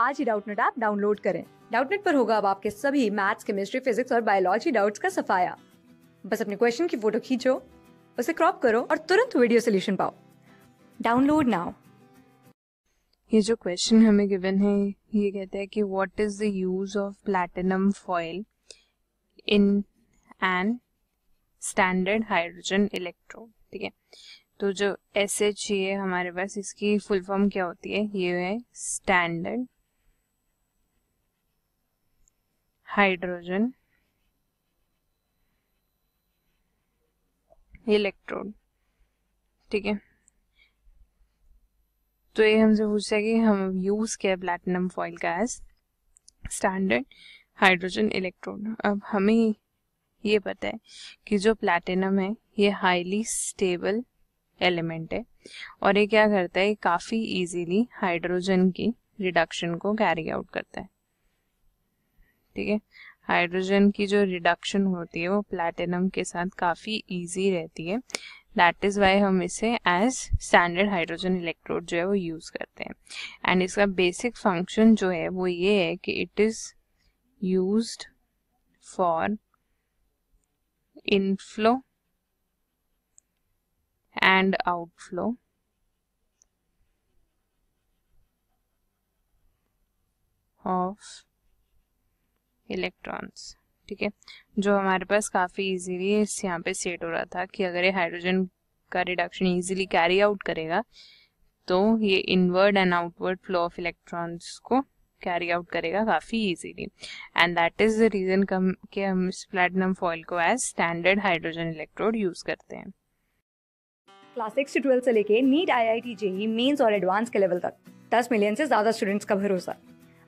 आज ही Doubtnut app download करें डाउटनेट पर होगा अब आपके सभी मैथ्स केमिस्ट्री फिजिक्स और बायोलॉजी डाउट्स का सफाया बस अपने क्वेश्चन की फोटो खींचो उसे क्रॉप करो और तुरंत वीडियो सोल्यूशन पाओ डाउनलोड नाउ ये जो क्वेश्चन हमें गिवन है ये कहता है कि what is the use of platinum foil in an standard hydrogen electrode ठीक है तो जो एस एच ये हमारे पास इसकी फुल फॉर्म क्या होती है ये है स्टैंडर्ड हाइड्रोजन इलेक्ट्रोड ठीक है तो ये हमसे पूछता है कि हम यूज़ किया प्लेटिनम फॉइल का एज स्टैंडर्ड हाइड्रोजन इलेक्ट्रोड अब हमें ये पता है कि जो प्लेटिनम है ये हाईली स्टेबल एलिमेंट है और ये क्या करता है काफ़ी इजीली हाइड्रोजन की रिडक्शन को कैरी आउट करता है ठीक है हाइड्रोजन की जो रिडक्शन होती है वो प्लैटिनम के साथ काफ़ी इजी रहती है दैट इज़ वाई हम इसे एज स्टैंडर्ड हाइड्रोजन इलेक्ट्रोड जो है वो यूज़ करते हैं एंड इसका बेसिक फंक्शन जो है वो ये है कि it is use for inflow and outflow of electrons ठीक है जो हमारे पास काफ़ी इजीली इस यहाँ पे सेट हो रहा था कि अगर ये हाइड्रोजन का रिडक्शन इजीली कैरी आउट करेगा तो ये inward and outward flow of electrons को कैरी आउट करेगा काफ़ी easily and that is the reason come कि हम इस प्लेटिनम फॉइल को as standard hydrogen electrode use करते हैं क्लास सिक्स से से लेके NEET I I T JEE mains और एडवांस के लेवल तक दस मिलियन से ज़्यादा स्टूडेंट्स का भरोसा